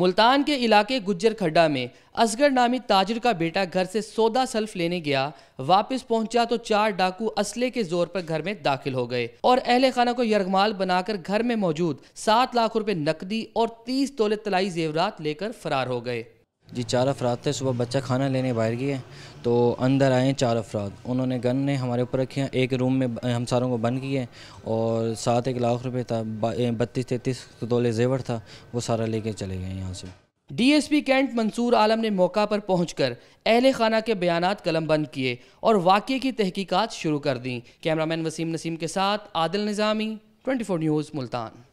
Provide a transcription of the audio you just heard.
मुल्तान के इलाके गुज्जर खड्डा में असगर नामी ताजिर का बेटा घर से सौदा सल्फ लेने गया वापस पहुंचा तो चार डाकू असले के जोर पर घर में दाखिल हो गए और अहल खाना को यरगमाल बनाकर घर में मौजूद सात लाख रुपए नकदी और तीस तोले तलाई जेवरात लेकर फरार हो गए जी चार अफराद थे सुबह बच्चा खाना लेने बाहर गए तो अंदर आए चार अफराद उन्होंने गन ने हमारे ऊपर रखे एक रूम में हम सारों को बंद किए और साथ एक लाख रुपए था बत्तीस तैंतीस तो तोले जेवर था वो सारा लेके चले गए यहाँ से डीएसपी कैंट मंसूर आलम ने मौका पर पहुंचकर अहल खाना के बयान कलम बंद किए और वाक़े की तहकीकात शुरू कर दी कैमरामैन वसीम नसीम के साथ आदिल निज़ामी 24 न्यूज़ मुल्तान